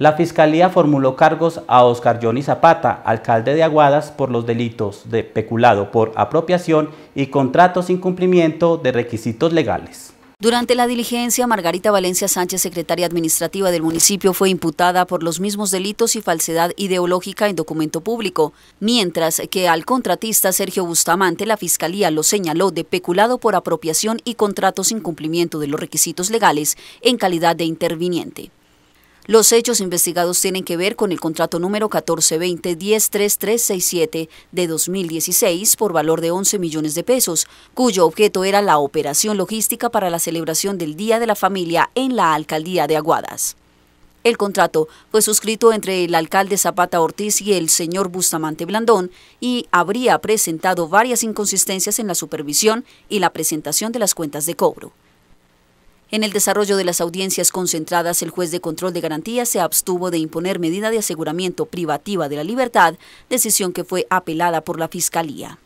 la Fiscalía formuló cargos a Oscar Johnny Zapata, alcalde de Aguadas, por los delitos de peculado por apropiación y contrato sin cumplimiento de requisitos legales. Durante la diligencia, Margarita Valencia Sánchez, secretaria administrativa del municipio, fue imputada por los mismos delitos y falsedad ideológica en documento público, mientras que al contratista Sergio Bustamante la fiscalía lo señaló de peculado por apropiación y contrato sin cumplimiento de los requisitos legales en calidad de interviniente. Los hechos investigados tienen que ver con el contrato número 1420-103367 de 2016 por valor de 11 millones de pesos, cuyo objeto era la operación logística para la celebración del Día de la Familia en la Alcaldía de Aguadas. El contrato fue suscrito entre el alcalde Zapata Ortiz y el señor Bustamante Blandón y habría presentado varias inconsistencias en la supervisión y la presentación de las cuentas de cobro. En el desarrollo de las audiencias concentradas, el juez de control de garantías se abstuvo de imponer medida de aseguramiento privativa de la libertad, decisión que fue apelada por la Fiscalía.